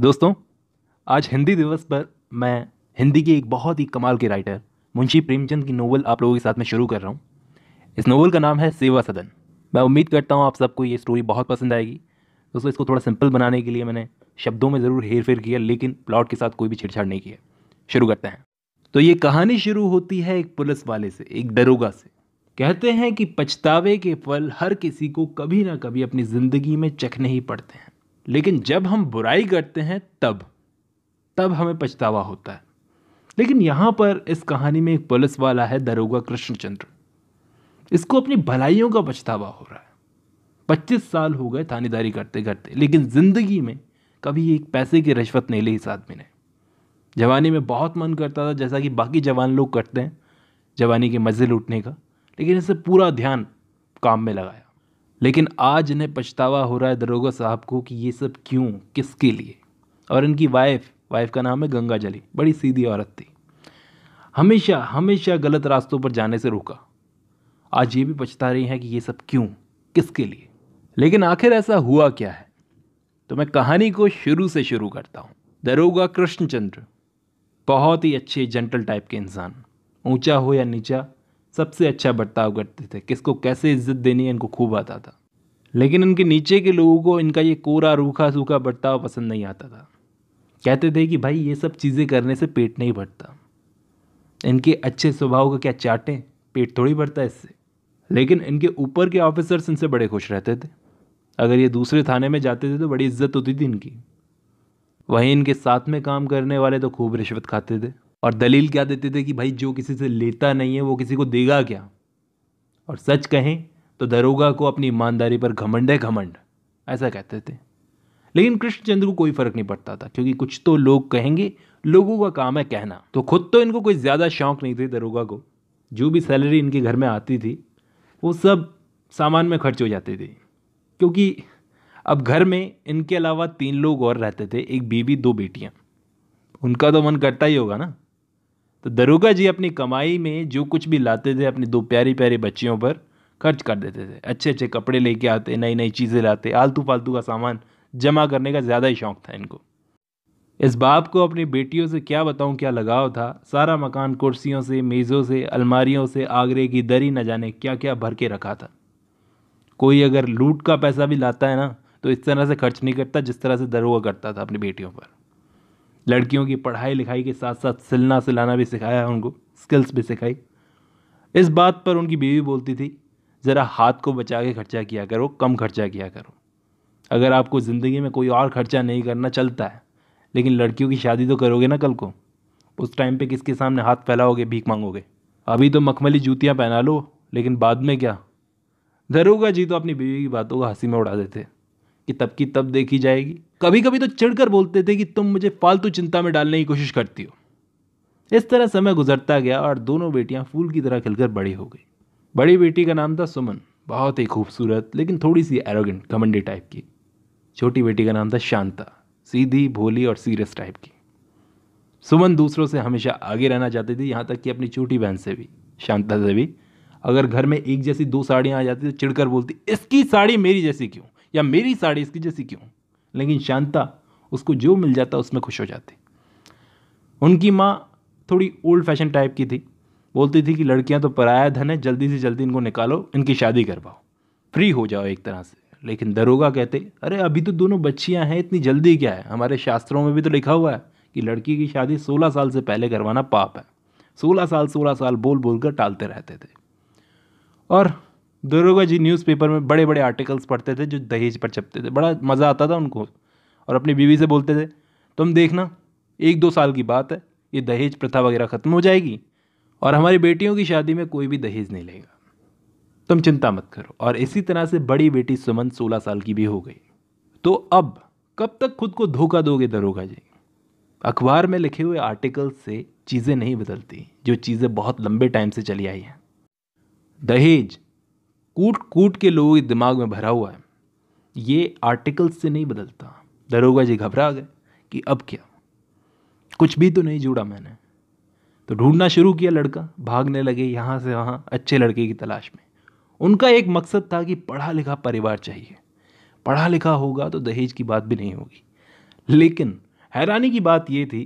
दोस्तों आज हिंदी दिवस पर मैं हिंदी की एक बहुत ही कमाल के राइटर मुंशी प्रेमचंद की नोवेल आप लोगों के साथ में शुरू कर रहा हूँ इस नोवेल का नाम है सेवा सदन मैं उम्मीद करता हूँ आप सबको ये स्टोरी बहुत पसंद आएगी दोस्तों इसको थोड़ा सिंपल बनाने के लिए मैंने शब्दों में ज़रूर हेर फेर किया लेकिन प्लॉट के साथ कोई भी छेड़छाड़ नहीं किया शुरू करते हैं तो ये कहानी शुरू होती है एक पुलिस वाले से एक दरोगा से कहते हैं कि पछतावे के फल हर किसी को कभी ना कभी अपनी ज़िंदगी में चखने ही पड़ते हैं लेकिन जब हम बुराई करते हैं तब तब हमें पछतावा होता है लेकिन यहाँ पर इस कहानी में एक पुलिस वाला है दरोगा कृष्णचंद्र इसको अपनी भलाइयों का पछतावा हो रहा है पच्चीस साल हो गए थानेदारी करते करते लेकिन ज़िंदगी में कभी एक पैसे की रिश्वत नहीं ली इस आदमी ने जवानी में बहुत मन करता था जैसा कि बाकी जवान लोग करते हैं जवानी के मज़े लूटने का लेकिन इसे पूरा ध्यान काम में लगाया लेकिन आज इन्हें पछतावा हो रहा है दरोगा साहब को कि ये सब क्यों किसके लिए और इनकी वाइफ वाइफ का नाम है गंगा जली बड़ी सीधी औरत थी हमेशा हमेशा गलत रास्तों पर जाने से रोका आज ये भी पछता रही हैं कि ये सब क्यों किसके लिए लेकिन आखिर ऐसा हुआ क्या है तो मैं कहानी को शुरू से शुरू करता हूँ दरोगा कृष्णचंद्र बहुत ही अच्छे जेंटल टाइप के इंसान ऊंचा हो या नीचा सबसे अच्छा बर्ताव करते थे किसको कैसे इज्जत देनी है इनको खूब आता था लेकिन इनके नीचे के लोगों को इनका ये कोरा रूखा सूखा बर्ताव पसंद नहीं आता था कहते थे कि भाई ये सब चीज़ें करने से पेट नहीं भरता इनके अच्छे स्वभाव का क्या चाटें पेट थोड़ी भरता है इससे लेकिन इनके ऊपर के ऑफिसर्स इनसे बड़े खुश रहते थे अगर ये दूसरे थाने में जाते थे तो बड़ी इज्जत होती थी इनकी वहीं इनके साथ में काम करने वाले तो खूब रिश्वत खाते थे और दलील क्या देते थे कि भाई जो किसी से लेता नहीं है वो किसी को देगा क्या और सच कहें तो दरोगा को अपनी ईमानदारी पर घमंड है घमंड ऐसा कहते थे लेकिन कृष्णचंद्र को कोई फर्क नहीं पड़ता था क्योंकि कुछ तो लोग कहेंगे लोगों का काम है कहना तो खुद तो इनको कोई ज़्यादा शौक नहीं थे दरोगा को जो भी सैलरी इनके घर में आती थी वो सब सामान में खर्च हो जाती थी क्योंकि अब घर में इनके अलावा तीन लोग और रहते थे एक बीवी दो बेटियाँ उनका तो मन करता ही होगा ना तो दरोगा जी अपनी कमाई में जो कुछ भी लाते थे अपनी दो प्यारी प्यारी बच्चियों पर खर्च कर देते थे अच्छे अच्छे कपड़े लेके आते नई नई चीज़ें लाते आलतू फालतू का सामान जमा करने का ज़्यादा ही शौक था इनको इस बाप को अपनी बेटियों से क्या बताऊँ क्या लगाव था सारा मकान कुर्सियों से मेज़ों से अलमारियों से आगरे की दरी न जाने क्या क्या भर के रखा था कोई अगर लूट का पैसा भी लाता है ना तो इस तरह से खर्च नहीं करता जिस तरह से दरोगा करता था अपनी बेटियों पर लड़कियों की पढ़ाई लिखाई के साथ साथ सिलना सिलाना भी सिखाया उनको स्किल्स भी सिखाई इस बात पर उनकी बीवी बोलती थी ज़रा हाथ को बचा के खर्चा किया करो कम खर्चा किया करो अगर आपको ज़िंदगी में कोई और खर्चा नहीं करना चलता है लेकिन लड़कियों की शादी तो करोगे ना कल को उस टाइम पे किसके सामने हाथ फैलाओगे भीख मांगोगे अभी तो मखमली जूतियाँ पहना लो लेकिन बाद में क्या दरोगा जी तो अपनी बीवी की बातों को हंसी में उड़ा देते कि तब की तब देखी जाएगी कभी कभी तो चिढ़कर बोलते थे कि तुम मुझे फालतू चिंता में डालने की कोशिश करती हो इस तरह समय गुजरता गया और दोनों बेटियां फूल की तरह खिलकर बड़ी हो गई बड़ी बेटी का नाम था सुमन बहुत ही खूबसूरत लेकिन थोड़ी सी एरोगेंट घमंडी टाइप की छोटी बेटी का नाम था शांता सीधी भोली और सीरियस टाइप की सुमन दूसरों से हमेशा आगे रहना चाहती थी यहाँ तक कि अपनी छोटी बहन से भी शांता से भी अगर घर में एक जैसी दो साड़ियाँ आ जाती तो चिड़कर बोलती इसकी साड़ी मेरी जैसी क्यों या मेरी साड़ी इसकी जैसी क्यों लेकिन शांता उसको जो मिल जाता उसमें खुश हो जाती उनकी माँ थोड़ी ओल्ड फैशन टाइप की थी बोलती थी कि लड़कियाँ तो पराया धन है जल्दी से जल्दी इनको निकालो इनकी शादी करवाओ फ्री हो जाओ एक तरह से लेकिन दरोगा कहते अरे अभी तो दोनों बच्चियाँ हैं इतनी जल्दी क्या है हमारे शास्त्रों में भी तो लिखा हुआ है कि लड़की की शादी सोलह साल से पहले करवाना पाप है सोलह साल सोलह साल बोल बोल कर टालते रहते थे और दरोगा जी न्यूज़पेपर में बड़े बड़े आर्टिकल्स पढ़ते थे जो दहेज पर छपते थे बड़ा मज़ा आता था उनको और अपनी बीवी से बोलते थे तुम देखना एक दो साल की बात है ये दहेज प्रथा वगैरह ख़त्म हो जाएगी और हमारी बेटियों की शादी में कोई भी दहेज नहीं लेगा तुम चिंता मत करो और इसी तरह से बड़ी बेटी सुमन सोलह साल की भी हो गई तो अब कब तक खुद को धोखा दोगे दरोगा जी अखबार में लिखे हुए आर्टिकल से चीज़ें नहीं बदलती जो चीज़ें बहुत लंबे टाइम से चली आई हैं दहेज कूट कूट के लोगों के दिमाग में भरा हुआ है ये आर्टिकल्स से नहीं बदलता दरोगा जी घबरा गए कि अब क्या कुछ भी तो नहीं जुड़ा मैंने तो ढूंढना शुरू किया लड़का भागने लगे यहाँ से वहाँ अच्छे लड़के की तलाश में उनका एक मकसद था कि पढ़ा लिखा परिवार चाहिए पढ़ा लिखा होगा तो दहेज की बात भी नहीं होगी लेकिन हैरानी की बात यह थी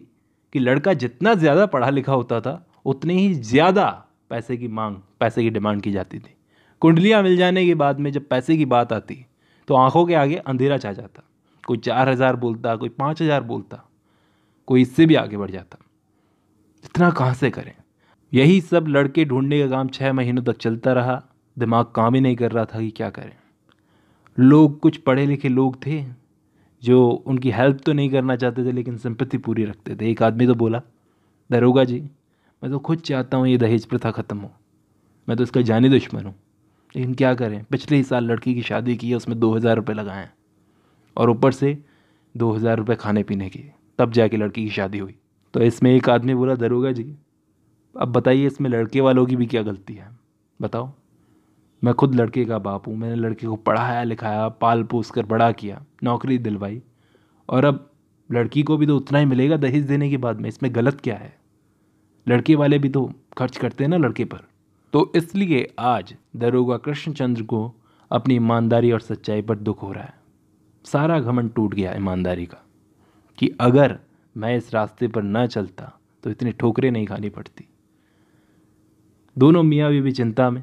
कि लड़का जितना ज़्यादा पढ़ा लिखा होता था उतनी ही ज़्यादा पैसे की मांग पैसे की डिमांड की जाती थी कुंडलियाँ मिल जाने के बाद में जब पैसे की बात आती तो आंखों के आगे अंधेरा छा जाता कोई चार हज़ार बोलता कोई पाँच हज़ार बोलता कोई इससे भी आगे बढ़ जाता इतना कहाँ से करें यही सब लड़के ढूंढने का काम छः महीनों तक चलता रहा दिमाग काम ही नहीं कर रहा था कि क्या करें लोग कुछ पढ़े लिखे लोग थे जो उनकी हेल्प तो नहीं करना चाहते थे लेकिन संपत्ति पूरी रखते थे एक आदमी तो बोला दरोगा जी मैं तो खुद चाहता हूँ ये दहेज प्रथा ख़त्म हो मैं तो इसका जानी दुश्मन हूँ लेकिन क्या करें पिछले ही साल लड़की की शादी की है उसमें दो हज़ार रुपये लगाएँ और ऊपर से दो हज़ार रुपये खाने पीने के तब जाके लड़की की शादी हुई तो इसमें एक आदमी बोला दरोगा जी अब बताइए इसमें लड़के वालों की भी क्या गलती है बताओ मैं खुद लड़के का बाप हूँ मैंने लड़के को पढ़ाया लिखाया पाल पोस कर बड़ा किया नौकरी दिलवाई और अब लड़की को भी तो उतना ही मिलेगा दहेज देने के बाद में इसमें गलत क्या है लड़के वाले भी तो खर्च करते हैं ना लड़के पर तो इसलिए आज दरोगा कृष्णचंद्र को अपनी ईमानदारी और सच्चाई पर दुख हो रहा है सारा घमंड टूट गया ईमानदारी का कि अगर मैं इस रास्ते पर न चलता तो इतनी ठोकरें नहीं खानी पड़ती दोनों मियाँ भी चिंता में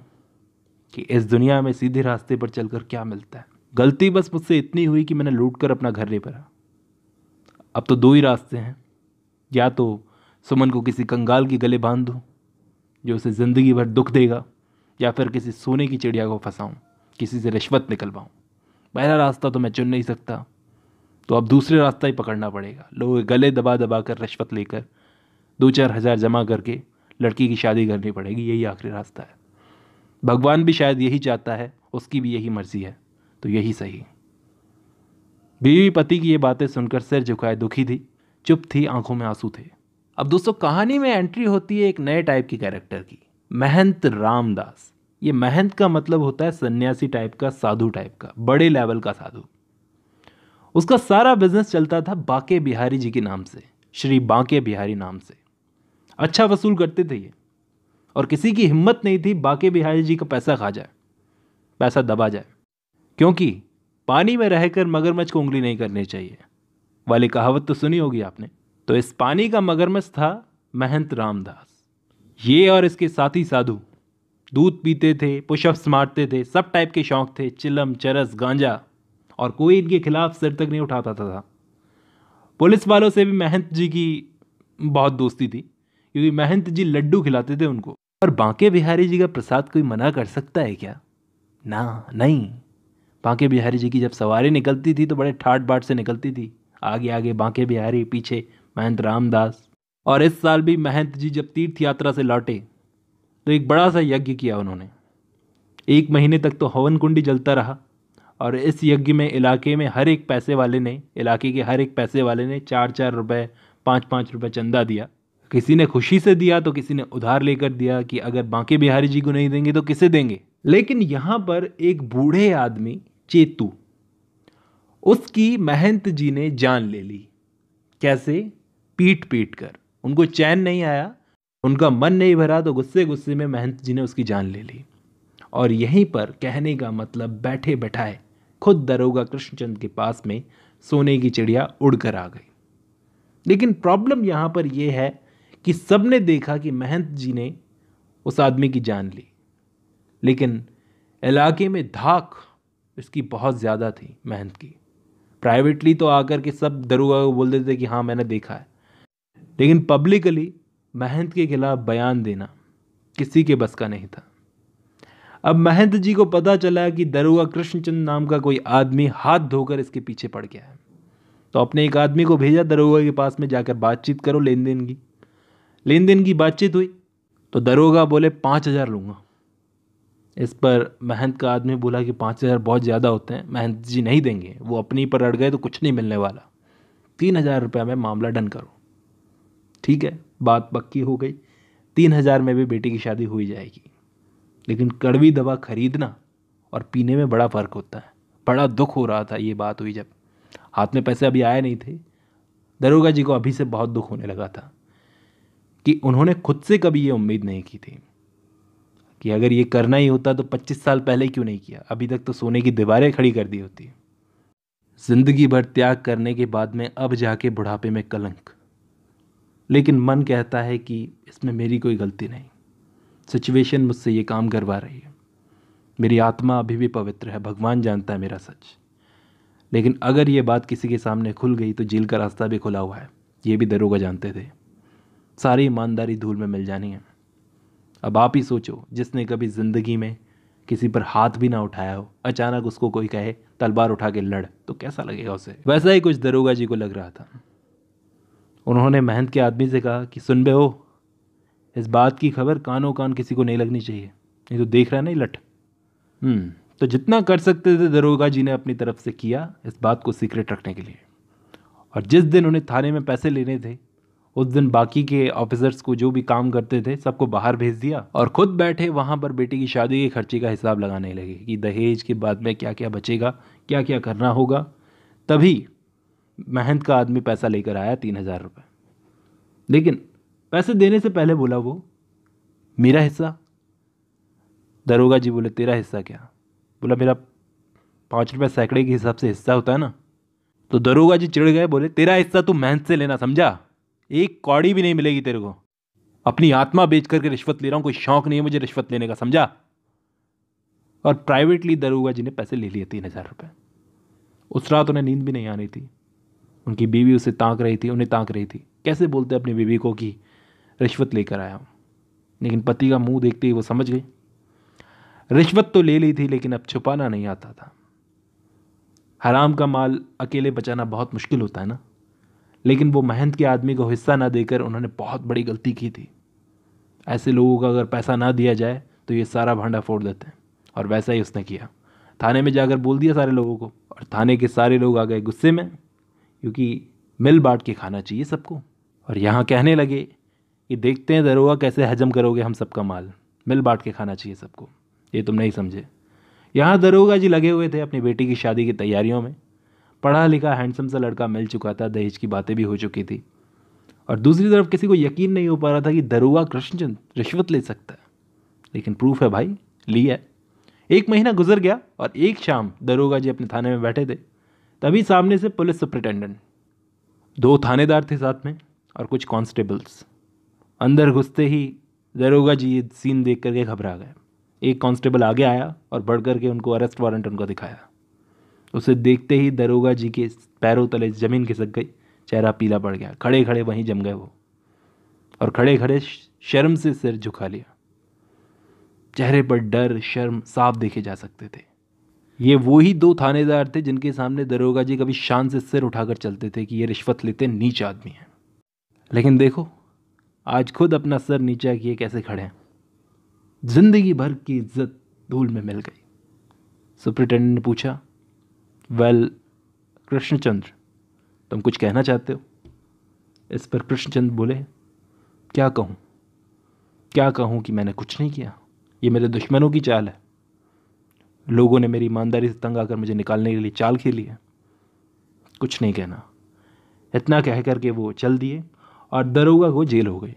कि इस दुनिया में सीधे रास्ते पर चलकर क्या मिलता है गलती बस मुझसे इतनी हुई कि मैंने लूट कर अपना घर ले भरा अब तो दो ही रास्ते हैं या तो सुमन को किसी कंगाल के गले बांध दूँ जो उसे ज़िंदगी भर दुख देगा या फिर किसी सोने की चिड़िया को फंसाऊँ किसी से रिश्वत निकलवाऊँ पहला रास्ता तो मैं चुन नहीं सकता तो अब दूसरे रास्ता ही पकड़ना पड़ेगा लोग गले दबा दबा कर रिश्वत लेकर दो चार हज़ार जमा करके लड़की की शादी करनी पड़ेगी यही आखिरी रास्ता है भगवान भी शायद यही चाहता है उसकी भी यही मर्जी है तो यही सही बीवी पति की ये बातें सुनकर सिर झुकाए दुखी थी चुप थी आंखों में आंसू थे अब दोस्तों कहानी में एंट्री होती है एक नए टाइप की कैरेक्टर की महंत रामदास ये महंत का मतलब होता है सन्यासी टाइप का साधु टाइप का बड़े लेवल का साधु उसका सारा बिजनेस चलता था बाके बिहारी जी के नाम से श्री बांके बिहारी नाम से अच्छा वसूल करते थे ये और किसी की हिम्मत नहीं थी बाके बिहारी जी का पैसा खा जाए पैसा दबा जाए क्योंकि पानी में रहकर मगरमच्छ को उंगली नहीं करनी चाहिए वाली कहावत तो सुनी होगी आपने तो इस पानी का मगरमच्छ था महंत रामदास ये और इसके साथी साधु दूध पीते थे पुशअप्स मारते थे सब टाइप के शौक थे चिलम चरस गांजा और कोई इनके खिलाफ सिर तक नहीं उठाता था, था। पुलिस वालों से भी महंत जी की बहुत दोस्ती थी क्योंकि महंत जी लड्डू खिलाते थे उनको और बांके बिहारी जी का प्रसाद कोई मना कर सकता है क्या ना नहीं बांके बिहारी जी की जब सवारी निकलती थी तो बड़े ठाट बाट से निकलती थी आगे आगे बांके बिहारी पीछे महंत रामदास और इस साल भी महंत जी जब तीर्थ यात्रा से लौटे तो एक बड़ा सा यज्ञ किया उन्होंने एक महीने तक तो हवन कुंडी जलता रहा और इस यज्ञ में इलाके में हर एक पैसे वाले ने इलाके के हर एक पैसे वाले ने चार चार रुपये पाँच पाँच रुपये चंदा दिया किसी ने खुशी से दिया तो किसी ने उधार लेकर दिया कि अगर बांके बिहारी जी को नहीं देंगे तो किसे देंगे लेकिन यहाँ पर एक बूढ़े आदमी चेतू उसकी महंत जी ने जान ले ली कैसे पीट पीट कर उनको चैन नहीं आया उनका मन नहीं भरा तो गुस्से गुस्से में महंत जी ने उसकी जान ले ली और यहीं पर कहने का मतलब बैठे बैठाए खुद दरोगा कृष्णचंद के पास में सोने की चिड़िया उड़कर आ गई लेकिन प्रॉब्लम यहाँ पर यह है कि सब ने देखा कि महंत जी ने उस आदमी की जान ली लेकिन इलाके में धाक इसकी बहुत ज़्यादा थी महंत की प्राइवेटली तो आकर के सब दरोगा को बोल देते कि हाँ मैंने देखा है लेकिन पब्लिकली महंत के खिलाफ बयान देना किसी के बस का नहीं था अब महंत जी को पता चला कि दरोगा कृष्णचंद नाम का कोई आदमी हाथ धोकर इसके पीछे पड़ गया है तो अपने एक आदमी को भेजा दरोगा के पास में जाकर बातचीत करो लेन देन की लेन देन की बातचीत हुई तो दरोगा बोले पाँच हज़ार लूँगा इस पर महंत का आदमी बोला कि पाँच हज़ार बहुत ज़्यादा होते हैं महंत जी नहीं देंगे वो अपनी पर अड़ गए तो कुछ नहीं मिलने वाला तीन हज़ार रुपया में मामला डन करो ठीक है बात पक्की हो गई तीन हज़ार में भी बेटी की शादी हो ही जाएगी लेकिन कड़वी दवा खरीदना और पीने में बड़ा फ़र्क होता है बड़ा दुख हो रहा था ये बात हुई जब हाथ में पैसे अभी आए नहीं थे दरोगा जी को अभी से बहुत दुख होने लगा था कि उन्होंने खुद से कभी ये उम्मीद नहीं की थी कि अगर ये करना ही होता तो 25 साल पहले क्यों नहीं किया अभी तक तो सोने की दीवारें खड़ी कर दी होती ज़िंदगी भर त्याग करने के बाद में अब जाके बुढ़ापे में कलंक लेकिन मन कहता है कि इसमें मेरी कोई गलती नहीं सिचुएशन मुझसे ये काम करवा रही है मेरी आत्मा अभी भी पवित्र है भगवान जानता है मेरा सच लेकिन अगर ये बात किसी के सामने खुल गई तो जेल का रास्ता भी खुला हुआ है ये भी दरोगा जानते थे सारी ईमानदारी धूल में मिल जानी है अब आप ही सोचो जिसने कभी ज़िंदगी में किसी पर हाथ भी ना उठाया हो अचानक उसको कोई कहे तलवार उठा के लड़ तो कैसा लगेगा उसे वैसा ही कुछ दरोगा जी को लग रहा था उन्होंने महंत के आदमी से कहा कि सुन बे हो इस बात की खबर कानों कान किसी को नहीं लगनी चाहिए नहीं तो देख रहा है नहीं लठ हम्म। तो जितना कर सकते थे दरोगा जी ने अपनी तरफ से किया इस बात को सीक्रेट रखने के लिए और जिस दिन उन्हें थाने में पैसे लेने थे उस दिन बाकी के ऑफिसर्स को जो भी काम करते थे सबको बाहर भेज दिया और खुद बैठे वहाँ पर बेटी की शादी के खर्चे का हिसाब लगाने लगे कि दहेज के बाद में क्या क्या बचेगा क्या क्या करना होगा तभी महंत का आदमी पैसा लेकर आया तीन हज़ार रुपये लेकिन पैसे देने से पहले बोला वो मेरा हिस्सा दरोगा जी बोले तेरा हिस्सा क्या बोला मेरा पाँच रुपये सैकड़े के हिसाब से हिस्सा होता है ना तो दरोगा जी चिड़ गए बोले तेरा हिस्सा तू मेहनत से लेना समझा एक कौड़ी भी नहीं मिलेगी तेरे को अपनी आत्मा बेच करके रिश्वत ले रहा हूँ कोई शौक नहीं है मुझे रिश्वत लेने का समझा और प्राइवेटली दरोगा जी ने पैसे ले लिए तीन हज़ार रुपये उस रात उन्हें नींद भी नहीं आ रही थी उनकी बीवी उसे ताक रही थी उन्हें ताक रही थी कैसे बोलते अपनी बीवी को कि रिश्वत लेकर आया हूँ लेकिन पति का मुंह देखते ही वो समझ गई रिश्वत तो ले ली थी लेकिन अब छुपाना नहीं आता था हराम का माल अकेले बचाना बहुत मुश्किल होता है ना लेकिन वो महंत के आदमी को हिस्सा ना देकर उन्होंने बहुत बड़ी गलती की थी ऐसे लोगों का अगर पैसा ना दिया जाए तो ये सारा भांडा फोड़ देते हैं और वैसा ही उसने किया थाने में जाकर बोल दिया सारे लोगों को और थाने के सारे लोग आ गए गुस्से में क्योंकि मिल बांट के खाना चाहिए सबको और यहाँ कहने लगे कि देखते हैं दरोगा कैसे हजम करोगे हम सबका माल मिल बांट के खाना चाहिए सबको ये तुम नहीं समझे यहाँ दरोगा जी लगे हुए थे अपनी बेटी की शादी की तैयारियों में पढ़ा लिखा हैंडसम सा लड़का मिल चुका था दहेज की बातें भी हो चुकी थी और दूसरी तरफ किसी को यकीन नहीं हो पा रहा था कि दरोगा कृष्णचंद रिश्वत ले सकता है लेकिन प्रूफ है भाई लिया है एक महीना गुजर गया और एक शाम दरोगा जी अपने थाने में बैठे थे तभी सामने से पुलिस सुप्रिटेंडेंट दो थानेदार थे साथ में और कुछ कांस्टेबल्स अंदर घुसते ही दरोगा जी ये सीन देख करके घबरा गए एक कांस्टेबल आगे आया और बढ़ करके उनको अरेस्ट वारंट उनको दिखाया उसे देखते ही दरोगा जी के पैरों तले ज़मीन खिसक गई चेहरा पीला पड़ गया खड़े खड़े वहीं जम गए वो और खड़े खड़े शर्म से सिर झुका लिया चेहरे पर डर शर्म साफ देखे जा सकते थे ये वो ही दो थानेदार थे जिनके सामने दरोगा जी कभी शान से सिर उठाकर चलते थे कि ये रिश्वत लेते नीच आदमी हैं लेकिन देखो आज खुद अपना सर नीचा किए कैसे खड़े हैं जिंदगी भर की इज्जत धूल में मिल गई सुप्रिटेंडेंट ने पूछा वेल कृष्णचंद्र तुम कुछ कहना चाहते हो इस पर कृष्णचंद्र बोले क्या कहूँ क्या कहूँ कि मैंने कुछ नहीं किया ये मेरे दुश्मनों की चाल है लोगों ने मेरी ईमानदारी से तंग आकर मुझे निकालने के लिए चाल खेली है कुछ नहीं कहना इतना कह करके वो चल दिए और दरोगा को जेल हो गई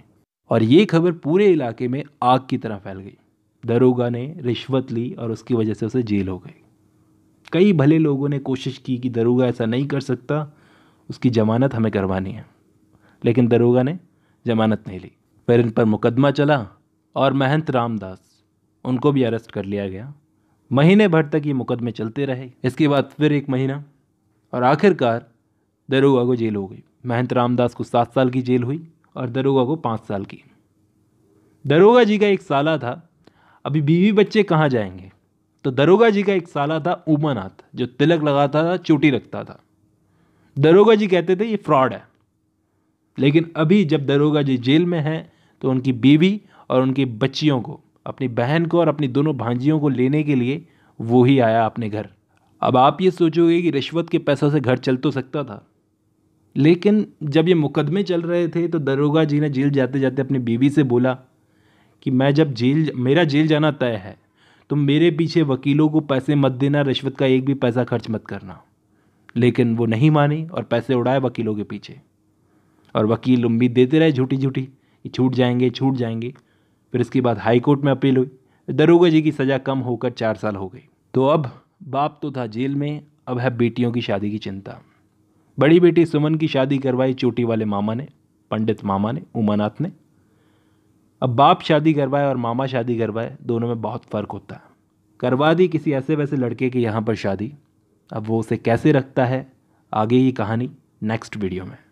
और ये खबर पूरे इलाके में आग की तरह फैल गई दरोगा ने रिश्वत ली और उसकी वजह से उसे जेल हो गई कई भले लोगों ने कोशिश की कि दरोगा ऐसा नहीं कर सकता उसकी जमानत हमें करवानी है लेकिन दरोगा ने जमानत नहीं ली फिर इन पर मुकदमा चला और महंत रामदास उनको भी अरेस्ट कर लिया गया महीने भर तक ये मुकदमे चलते रहे इसके बाद फिर एक महीना और आखिरकार दरोगा को जेल हो गई महंत रामदास को सात साल की जेल हुई और दरोगा को पाँच साल की दरोगा जी का एक साला था अभी बीवी बच्चे कहाँ जाएंगे तो दरोगा जी का एक साला था उमानाथ जो तिलक लगाता था चोटी रखता था दरोगा जी कहते थे ये फ्रॉड है लेकिन अभी जब दरोगा जी जेल में हैं तो उनकी बीवी और उनकी बच्चियों को अपनी बहन को और अपनी दोनों भांजियों को लेने के लिए वो ही आया अपने घर अब आप ये सोचोगे कि रिश्वत के पैसों से घर चल तो सकता था लेकिन जब ये मुकदमे चल रहे थे तो दरोगा जी ने जेल जाते जाते अपनी बीवी से बोला कि मैं जब जेल मेरा जेल जाना तय है तो मेरे पीछे वकीलों को पैसे मत देना रिश्वत का एक भी पैसा खर्च मत करना लेकिन वो नहीं मानी और पैसे उड़ाए वकीलों के पीछे और वकील उम्मीद देते रहे झूठी झूठी कि छूट जाएंगे छूट जाएंगे फिर इसके बाद हाई कोर्ट में अपील हुई दरोगा जी की सज़ा कम होकर चार साल हो गई तो अब बाप तो था जेल में अब है बेटियों की शादी की चिंता बड़ी बेटी सुमन की शादी करवाई चोटी वाले मामा ने पंडित मामा ने उमानाथ ने अब बाप शादी करवाए और मामा शादी करवाए दोनों में बहुत फ़र्क होता है करवा दी किसी ऐसे वैसे लड़के के यहाँ पर शादी अब वो उसे कैसे रखता है आगे ये कहानी नेक्स्ट वीडियो में